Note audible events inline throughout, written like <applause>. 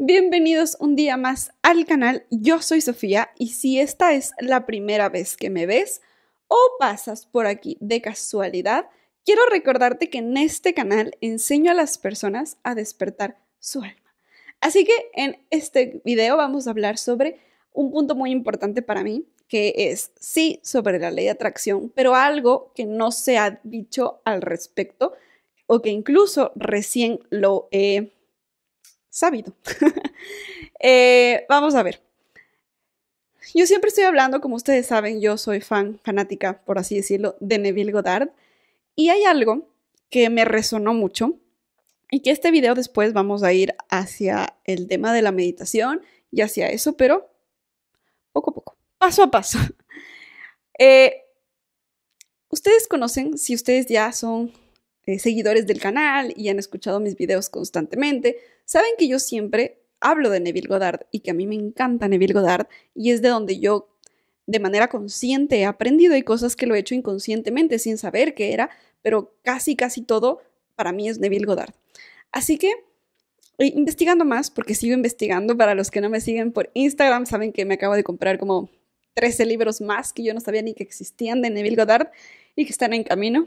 Bienvenidos un día más al canal, yo soy Sofía y si esta es la primera vez que me ves o pasas por aquí de casualidad, quiero recordarte que en este canal enseño a las personas a despertar su alma. Así que en este video vamos a hablar sobre un punto muy importante para mí, que es sí sobre la ley de atracción, pero algo que no se ha dicho al respecto o que incluso recién lo he sabido. <laughs> Eh, vamos a ver. Yo siempre estoy hablando, como ustedes saben, yo soy fan, fanática, por así decirlo, de Neville Goddard. Y hay algo que me resonó mucho y que este video después vamos a ir hacia el tema de la meditación y hacia eso, pero poco a poco, paso a paso. <laughs> Eh, ustedes conocen, si ustedes ya son eh, seguidores del canal y han escuchado mis videos constantemente, saben que yo siempre hablo de Neville Goddard y que a mí me encanta Neville Goddard y es de donde yo de manera consciente he aprendido y cosas que lo he hecho inconscientemente sin saber qué era, pero casi, casi todo para mí es Neville Goddard. Así que eh, investigando más, porque sigo investigando, para los que no me siguen por Instagram, saben que me acabo de comprar como 13 libros más que yo no sabía ni que existían de Neville Goddard y que están en camino.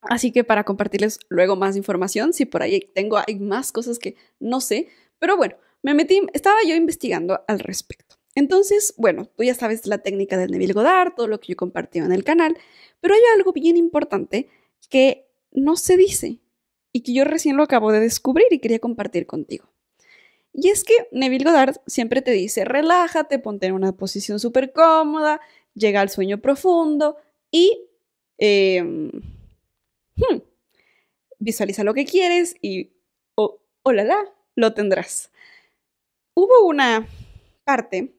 Así que para compartirles luego más información, si por ahí tengo hay más cosas que no sé, pero bueno, me metí, estaba yo investigando al respecto. Entonces, bueno, tú ya sabes la técnica del Neville Goddard, todo lo que yo compartí en el canal, pero hay algo bien importante que no se dice y que yo recién lo acabo de descubrir y quería compartir contigo. Y es que Neville Goddard siempre te dice, relájate, ponte en una posición súper cómoda, llega al sueño profundo y... Eh, Hmm. visualiza lo que quieres y, oh, la, lo tendrás. Hubo una parte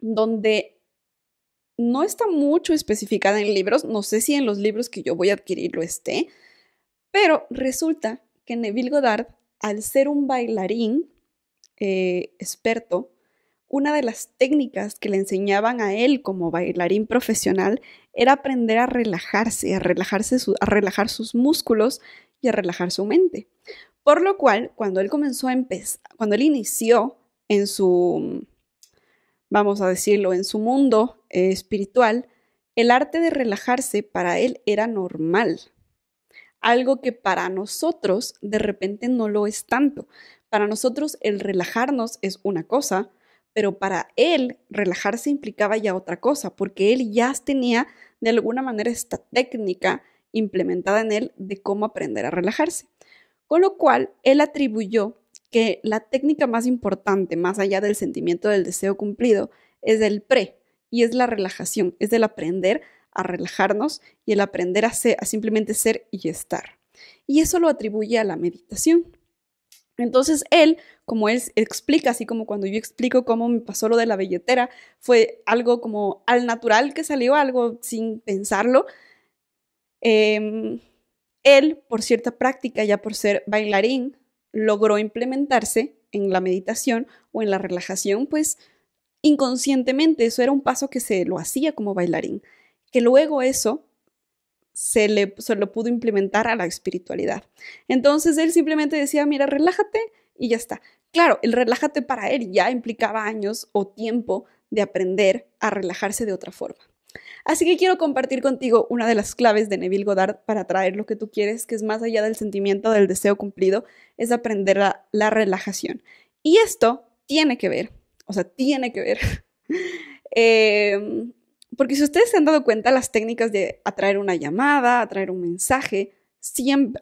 donde no está mucho especificada en libros, no sé si en los libros que yo voy a adquirir lo esté, pero resulta que Neville Goddard, al ser un bailarín eh, experto, una de las técnicas que le enseñaban a él como bailarín profesional era aprender a relajarse, a, relajarse a relajar sus músculos y a relajar su mente. Por lo cual, cuando él comenzó a empezar, cuando él inició en su, vamos a decirlo, en su mundo eh, espiritual, el arte de relajarse para él era normal, algo que para nosotros de repente no lo es tanto. Para nosotros el relajarnos es una cosa, pero para él relajarse implicaba ya otra cosa, porque él ya tenía de alguna manera esta técnica implementada en él de cómo aprender a relajarse. Con lo cual, él atribuyó que la técnica más importante, más allá del sentimiento del deseo cumplido, es el pre, y es la relajación, es el aprender a relajarnos y el aprender a, a simplemente ser y estar. Y eso lo atribuye a la meditación. Entonces él, como él explica, así como cuando yo explico cómo me pasó lo de la billetera, fue algo como al natural que salió, algo sin pensarlo. Em, él, por cierta práctica, ya por ser bailarín, logró implementarse en la meditación o en la relajación, pues inconscientemente eso era un paso que se lo hacía como bailarín, que luego eso se, le, se lo pudo implementar a la espiritualidad. Entonces él simplemente decía, mira, relájate y ya está. Claro, el relájate para él ya implicaba años o tiempo de aprender a relajarse de otra forma. Así que quiero compartir contigo una de las claves de Neville Goddard para traer lo que tú quieres, que es más allá del sentimiento del deseo cumplido, es aprender la, relajación. Y esto tiene que ver, o sea, tiene que ver <laughs> em, porque si ustedes se han dado cuenta, las técnicas de atraer una llamada, atraer un mensaje,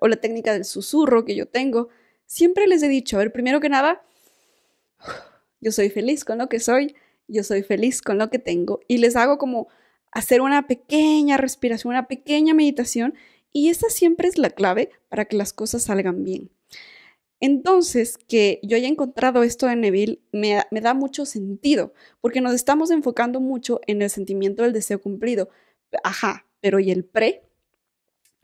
o la técnica del susurro que yo tengo, siempre les he dicho, a ver, primero que nada, <sighs> yo soy feliz con lo que soy, yo soy feliz con lo que tengo, y les hago como hacer una pequeña respiración, una pequeña meditación, y esa siempre es la clave para que las cosas salgan bien. Entonces, que yo haya encontrado esto en Neville me, me da mucho sentido, porque nos estamos enfocando mucho en el sentimiento del deseo cumplido. Ajá, pero ¿y el pre?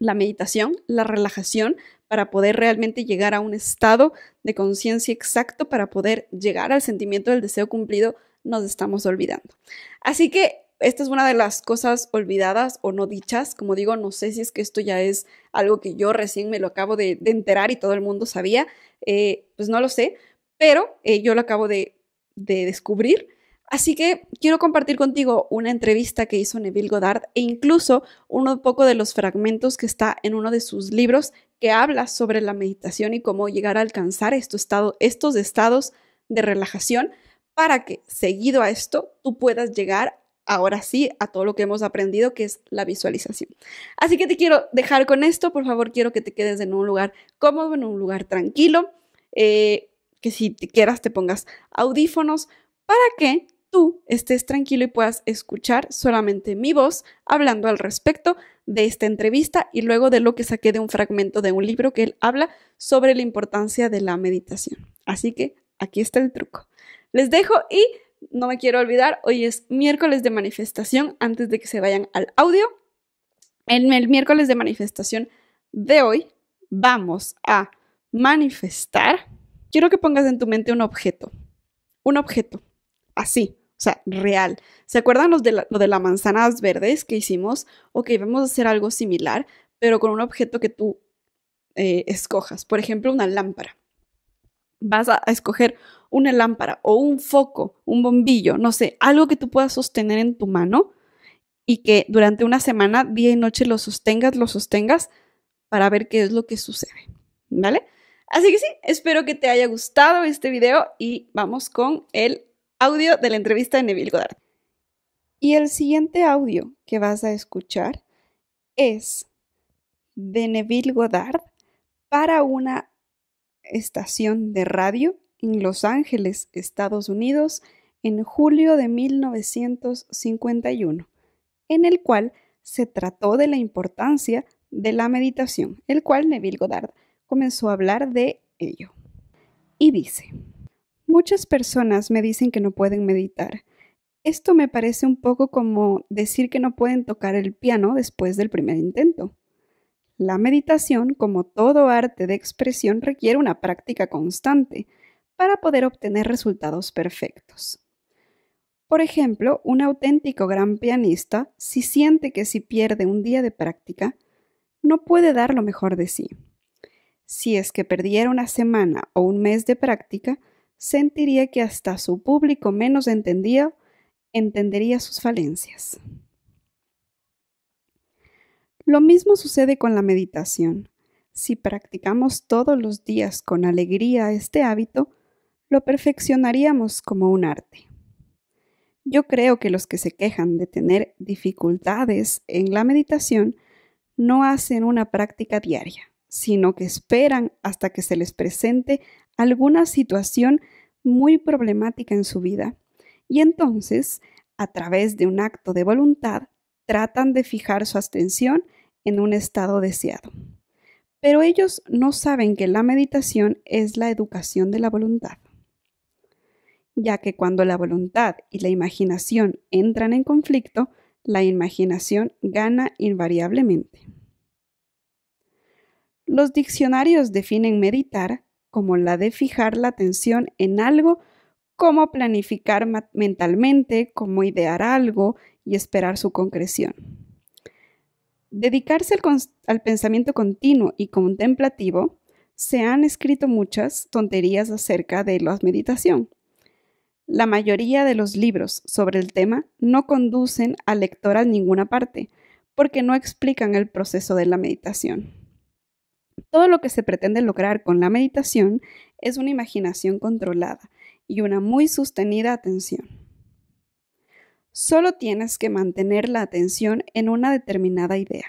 La meditación, la relajación, para poder realmente llegar a un estado de conciencia exacto, para poder llegar al sentimiento del deseo cumplido, nos estamos olvidando. Así que esta es una de las cosas olvidadas o no dichas. Como digo, no sé si es que esto ya es algo que yo recién me lo acabo de, enterar y todo el mundo sabía. Eh, pues no lo sé, pero eh, yo lo acabo de, descubrir. Así que quiero compartir contigo una entrevista que hizo Neville Goddard e incluso uno poco de los fragmentos que está en uno de sus libros que habla sobre la meditación y cómo llegar a alcanzar estos, estos estados de relajación para que seguido a esto tú puedas llegar a ahora sí a todo lo que hemos aprendido, que es la visualización. Así que te quiero dejar con esto, por favor, quiero que te quedes en un lugar cómodo, en un lugar tranquilo, eh, que si te quieras te pongas audífonos para que tú estés tranquilo y puedas escuchar solamente mi voz hablando al respecto de esta entrevista y luego de lo que saqué de un fragmento de un libro que él habla sobre la importancia de la meditación. Así que aquí está el truco. Les dejo y no me quiero olvidar, hoy es miércoles de manifestación antes de que se vayan al audio. En el miércoles de manifestación de hoy vamos a manifestar. Quiero que pongas en tu mente un objeto, un objeto, así, o sea, real. ¿Se acuerdan los de lo de las manzanas verdes que hicimos? Ok, vamos a hacer algo similar, pero con un objeto que tú eh, escojas. Por ejemplo, una lámpara. Vas a escoger una lámpara o un foco, un bombillo, no sé, algo que tú puedas sostener en tu mano y que durante una semana, día y noche lo sostengas, lo sostengas para ver qué es lo que sucede, ¿vale? Así que sí, espero que te haya gustado este video y vamos con el audio de la entrevista de Neville Goddard. Y el siguiente audio que vas a escuchar es de Neville Goddard para una estación de radio en Los Ángeles, Estados Unidos, en julio de 1951, en el cual se trató de la importancia de la meditación, el cual Neville Goddard comenzó a hablar de ello. Y dice, muchas personas me dicen que no pueden meditar. Esto me parece un poco como decir que no pueden tocar el piano después del primer intento. La meditación, como todo arte de expresión, requiere una práctica constante, para poder obtener resultados perfectos. Por ejemplo, un auténtico gran pianista, si siente que si pierde un día de práctica, no puede dar lo mejor de sí. Si es que perdiera una semana o un mes de práctica, sentiría que hasta su público menos entendido entendería sus falencias. Lo mismo sucede con la meditación. Si practicamos todos los días con alegría este hábito, lo perfeccionaríamos como un arte. Yo creo que los que se quejan de tener dificultades en la meditación no hacen una práctica diaria, sino que esperan hasta que se les presente alguna situación muy problemática en su vida y entonces, a través de un acto de voluntad, tratan de fijar su atención en un estado deseado. Pero ellos no saben que la meditación es la educación de la voluntad ya que cuando la voluntad y la imaginación entran en conflicto, la imaginación gana invariablemente. Los diccionarios definen meditar como la de fijar la atención en algo, como planificar mentalmente, como idear algo y esperar su concreción. Dedicarse al, pensamiento continuo y contemplativo, se han escrito muchas tonterías acerca de la meditación, la mayoría de los libros sobre el tema no conducen al lector a ninguna parte, porque no explican el proceso de la meditación. Todo lo que se pretende lograr con la meditación es una imaginación controlada y una muy sostenida atención. Solo tienes que mantener la atención en una determinada idea,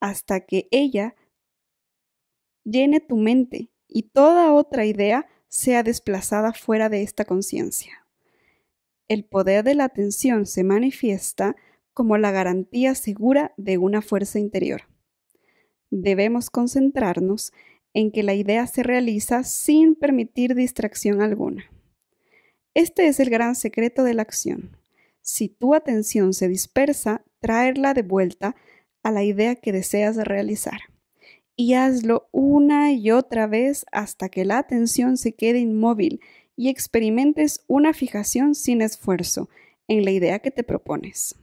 hasta que ella llene tu mente y toda otra idea sea desplazada fuera de esta conciencia. El poder de la atención se manifiesta como la garantía segura de una fuerza interior. Debemos concentrarnos en que la idea se realiza sin permitir distracción alguna. Este es el gran secreto de la acción. Si tu atención se dispersa, traerla de vuelta a la idea que deseas realizar y hazlo una y otra vez hasta que la atención se quede inmóvil y experimentes una fijación sin esfuerzo en la idea que te propones.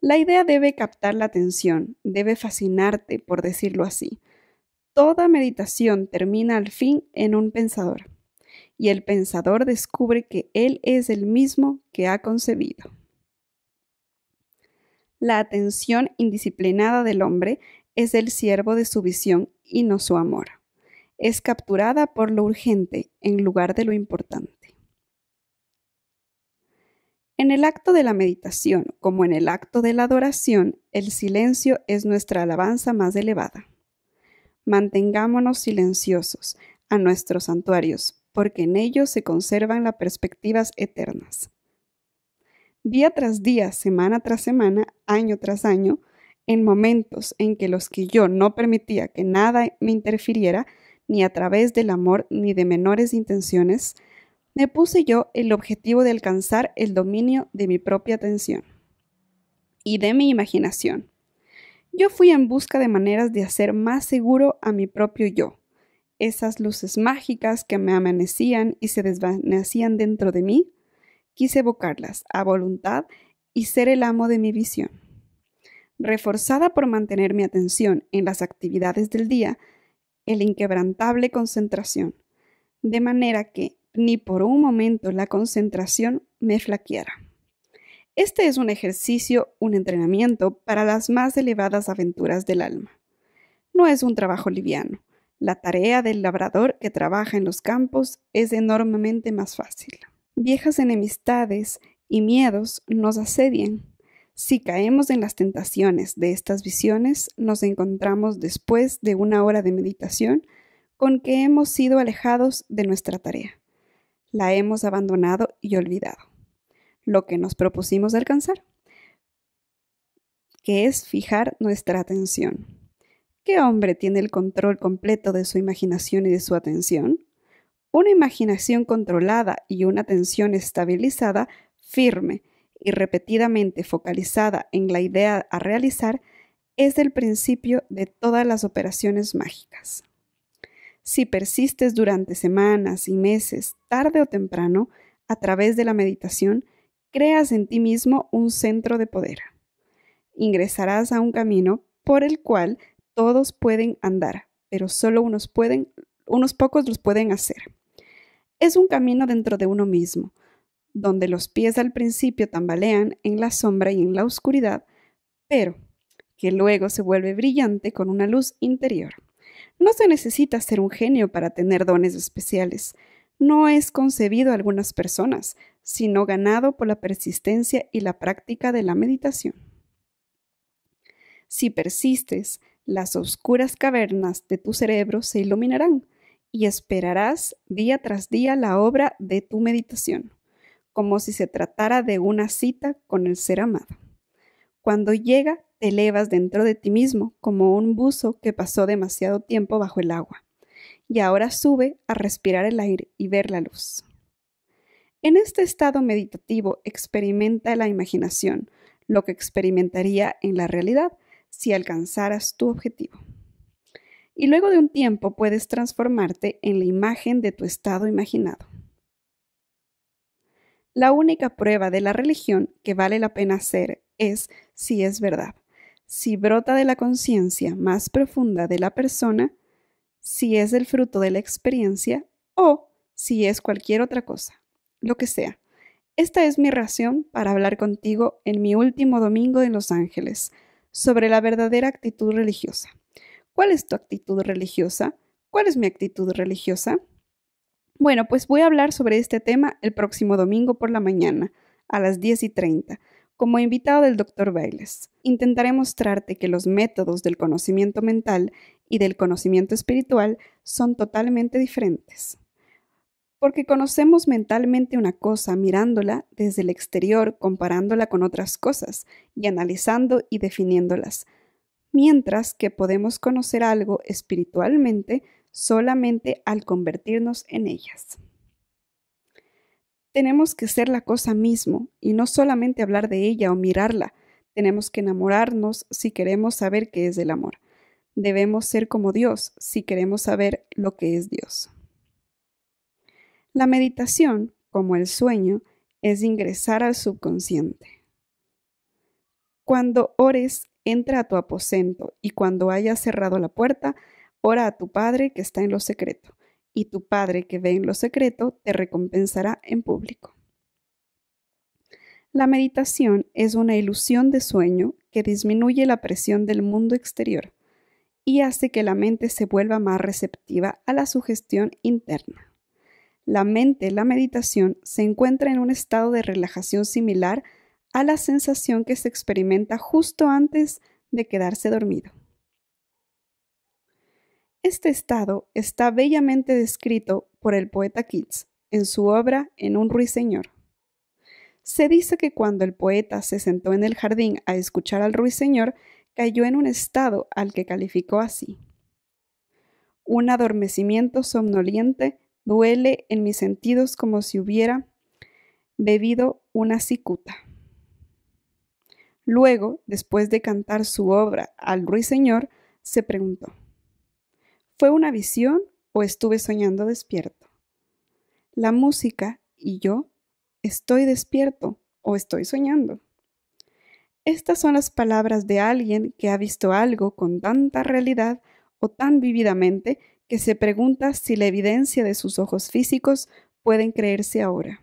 La idea debe captar la atención, debe fascinarte, por decirlo así. Toda meditación termina al fin en un pensador, y el pensador descubre que él es el mismo que ha concebido. La atención indisciplinada del hombre es el siervo de su visión y no su amor. Es capturada por lo urgente en lugar de lo importante. En el acto de la meditación, como en el acto de la adoración, el silencio es nuestra alabanza más elevada. Mantengámonos silenciosos a nuestros santuarios, porque en ellos se conservan las perspectivas eternas. Día tras día, semana tras semana, año tras año, en momentos en que los que yo no permitía que nada me interfiriera, ni a través del amor ni de menores intenciones, me puse yo el objetivo de alcanzar el dominio de mi propia atención y de mi imaginación. Yo fui en busca de maneras de hacer más seguro a mi propio yo. Esas luces mágicas que me amanecían y se desvanecían dentro de mí, quise evocarlas a voluntad y ser el amo de mi visión reforzada por mantener mi atención en las actividades del día, el inquebrantable concentración, de manera que ni por un momento la concentración me flaqueara. Este es un ejercicio, un entrenamiento para las más elevadas aventuras del alma. No es un trabajo liviano. La tarea del labrador que trabaja en los campos es enormemente más fácil. Viejas enemistades y miedos nos asedian, si caemos en las tentaciones de estas visiones, nos encontramos después de una hora de meditación con que hemos sido alejados de nuestra tarea. La hemos abandonado y olvidado. Lo que nos propusimos alcanzar, que es fijar nuestra atención. ¿Qué hombre tiene el control completo de su imaginación y de su atención? Una imaginación controlada y una atención estabilizada, firme, y repetidamente focalizada en la idea a realizar es el principio de todas las operaciones mágicas. Si persistes durante semanas y meses, tarde o temprano, a través de la meditación, creas en ti mismo un centro de poder. Ingresarás a un camino por el cual todos pueden andar, pero solo unos unos pocos los pueden hacer. Es un camino dentro de uno mismo, donde los pies al principio tambalean en la sombra y en la oscuridad, pero que luego se vuelve brillante con una luz interior. No se necesita ser un genio para tener dones especiales. No es concebido a algunas personas, sino ganado por la persistencia y la práctica de la meditación. Si persistes, las oscuras cavernas de tu cerebro se iluminarán y esperarás día tras día la obra de tu meditación como si se tratara de una cita con el ser amado. Cuando llega, te elevas dentro de ti mismo como un buzo que pasó demasiado tiempo bajo el agua, y ahora sube a respirar el aire y ver la luz. En este estado meditativo experimenta la imaginación, lo que experimentaría en la realidad si alcanzaras tu objetivo. Y luego de un tiempo puedes transformarte en la imagen de tu estado imaginado. La única prueba de la religión que vale la pena hacer es si es verdad, si brota de la conciencia más profunda de la persona, si es el fruto de la experiencia o si es cualquier otra cosa, lo que sea. Esta es mi razón para hablar contigo en mi último domingo en Los Ángeles sobre la verdadera actitud religiosa. ¿Cuál es tu actitud religiosa? ¿Cuál es mi actitud religiosa? Bueno, pues voy a hablar sobre este tema el próximo domingo por la mañana, a las 10 y 30, como invitado del Dr. Bailes. Intentaré mostrarte que los métodos del conocimiento mental y del conocimiento espiritual son totalmente diferentes. Porque conocemos mentalmente una cosa mirándola desde el exterior, comparándola con otras cosas y analizando y definiéndolas, mientras que podemos conocer algo espiritualmente solamente al convertirnos en ellas. Tenemos que ser la cosa mismo y no solamente hablar de ella o mirarla. Tenemos que enamorarnos si queremos saber qué es el amor. Debemos ser como Dios si queremos saber lo que es Dios. La meditación, como el sueño, es ingresar al subconsciente. Cuando ores, entra a tu aposento y cuando hayas cerrado la puerta, Ora a tu Padre que está en lo secreto, y tu Padre que ve en lo secreto te recompensará en público. La meditación es una ilusión de sueño que disminuye la presión del mundo exterior y hace que la mente se vuelva más receptiva a la sugestión interna. La mente, la meditación, se encuentra en un estado de relajación similar a la sensación que se experimenta justo antes de quedarse dormido. Este estado está bellamente descrito por el poeta Keats en su obra En un ruiseñor. Se dice que cuando el poeta se sentó en el jardín a escuchar al ruiseñor, cayó en un estado al que calificó así. Un adormecimiento somnoliente duele en mis sentidos como si hubiera bebido una cicuta. Luego, después de cantar su obra al ruiseñor, se preguntó, ¿Fue una visión o estuve soñando despierto? La música y yo, ¿estoy despierto o estoy soñando? Estas son las palabras de alguien que ha visto algo con tanta realidad o tan vívidamente que se pregunta si la evidencia de sus ojos físicos pueden creerse ahora.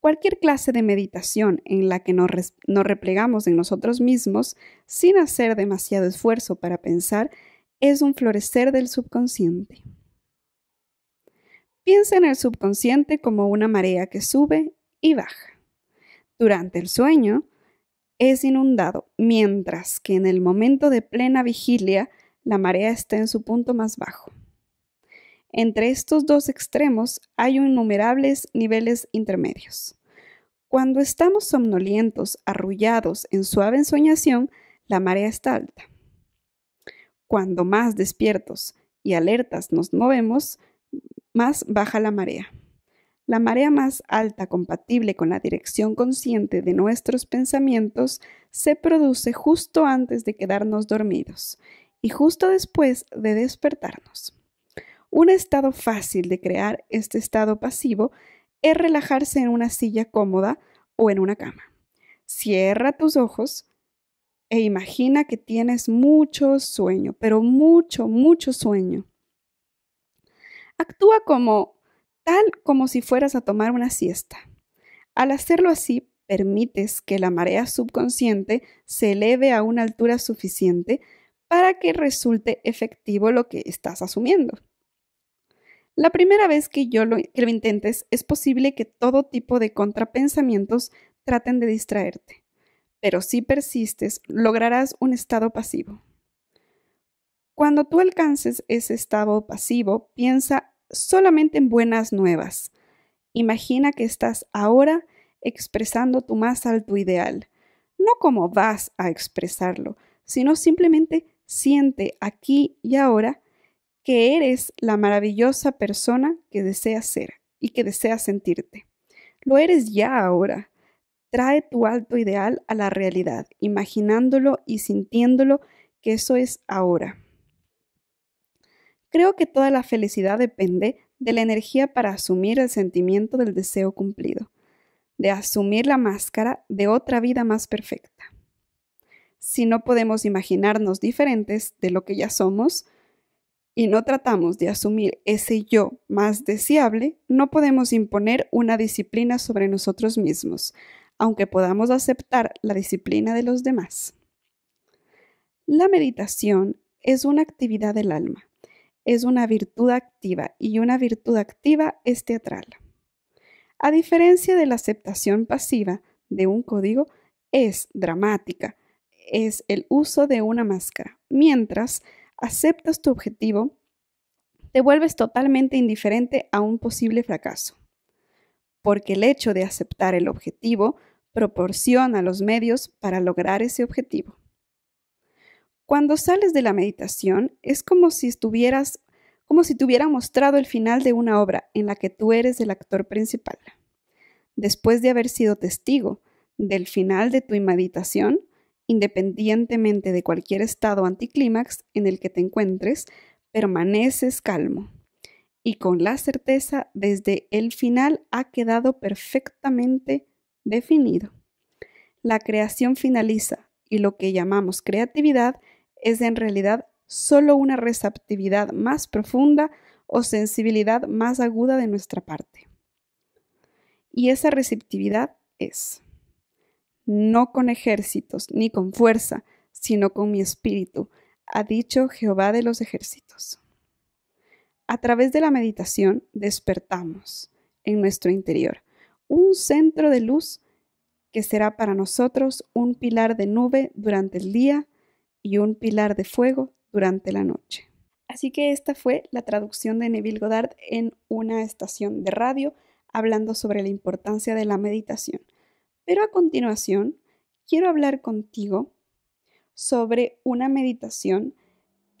Cualquier clase de meditación en la que nos, nos replegamos en nosotros mismos sin hacer demasiado esfuerzo para pensar es un florecer del subconsciente. Piensa en el subconsciente como una marea que sube y baja. Durante el sueño es inundado, mientras que en el momento de plena vigilia la marea está en su punto más bajo. Entre estos dos extremos hay innumerables niveles intermedios. Cuando estamos somnolientos, arrullados en suave ensoñación, la marea está alta. Cuando más despiertos y alertas nos movemos, más baja la marea. La marea más alta compatible con la dirección consciente de nuestros pensamientos se produce justo antes de quedarnos dormidos y justo después de despertarnos. Un estado fácil de crear este estado pasivo es relajarse en una silla cómoda o en una cama. Cierra tus ojos e imagina que tienes mucho sueño, pero mucho, mucho sueño. Actúa como tal como si fueras a tomar una siesta. Al hacerlo así, permites que la marea subconsciente se eleve a una altura suficiente para que resulte efectivo lo que estás asumiendo. La primera vez que, yo lo, que lo intentes, es posible que todo tipo de contrapensamientos traten de distraerte pero si persistes, lograrás un estado pasivo. Cuando tú alcances ese estado pasivo, piensa solamente en buenas nuevas. Imagina que estás ahora expresando tu más alto ideal. No como vas a expresarlo, sino simplemente siente aquí y ahora que eres la maravillosa persona que deseas ser y que deseas sentirte. Lo eres ya ahora. Trae tu alto ideal a la realidad, imaginándolo y sintiéndolo que eso es ahora. Creo que toda la felicidad depende de la energía para asumir el sentimiento del deseo cumplido, de asumir la máscara de otra vida más perfecta. Si no podemos imaginarnos diferentes de lo que ya somos y no tratamos de asumir ese yo más deseable, no podemos imponer una disciplina sobre nosotros mismos, aunque podamos aceptar la disciplina de los demás. La meditación es una actividad del alma, es una virtud activa y una virtud activa es teatral. A diferencia de la aceptación pasiva de un código, es dramática, es el uso de una máscara. Mientras aceptas tu objetivo, te vuelves totalmente indiferente a un posible fracaso porque el hecho de aceptar el objetivo proporciona los medios para lograr ese objetivo. Cuando sales de la meditación es como si estuvieras como si te hubieran mostrado el final de una obra en la que tú eres el actor principal. Después de haber sido testigo del final de tu meditación, independientemente de cualquier estado anticlímax en el que te encuentres, permaneces calmo, y con la certeza desde el final ha quedado perfectamente definido. La creación finaliza y lo que llamamos creatividad es en realidad solo una receptividad más profunda o sensibilidad más aguda de nuestra parte. Y esa receptividad es, no con ejércitos ni con fuerza, sino con mi espíritu, ha dicho Jehová de los ejércitos. A través de la meditación despertamos en nuestro interior un centro de luz que será para nosotros un pilar de nube durante el día y un pilar de fuego durante la noche. Así que esta fue la traducción de Neville Goddard en una estación de radio hablando sobre la importancia de la meditación. Pero a continuación, quiero hablar contigo sobre una meditación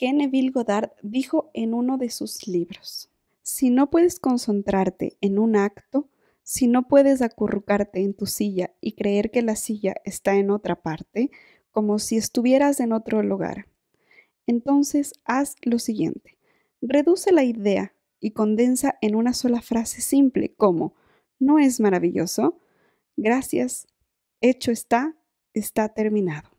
que Neville dijo en uno de sus libros. Si no puedes concentrarte en un acto, si no puedes acurrucarte en tu silla y creer que la silla está en otra parte, como si estuvieras en otro lugar, entonces haz lo siguiente. Reduce la idea y condensa en una sola frase simple como, ¿no es maravilloso? Gracias, hecho está, está terminado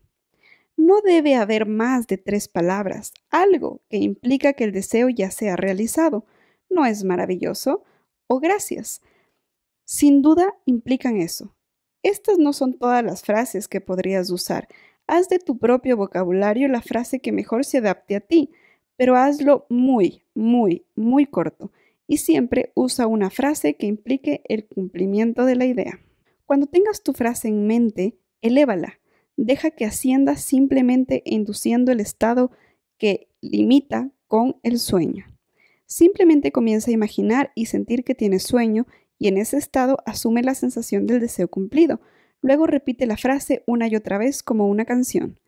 no debe haber más de tres palabras, algo que implica que el deseo ya se ha realizado. No es maravilloso o gracias. Sin duda implican eso. Estas no son todas las frases que podrías usar. Haz de tu propio vocabulario la frase que mejor se adapte a ti, pero hazlo muy, muy, muy corto y siempre usa una frase que implique el cumplimiento de la idea. Cuando tengas tu frase en mente, elévala, deja que ascienda simplemente induciendo el estado que limita con el sueño. Simplemente comienza a imaginar y sentir que tiene sueño y en ese estado asume la sensación del deseo cumplido. Luego repite la frase una y otra vez como una canción.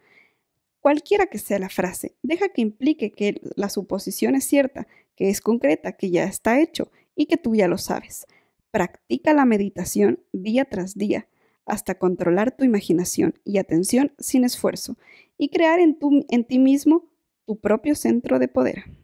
Cualquiera que sea la frase, deja que implique que la suposición es cierta, que es concreta, que ya está hecho y que tú ya lo sabes. Practica la meditación día tras día hasta controlar tu imaginación y atención sin esfuerzo y crear en, ti mismo tu propio centro de poder.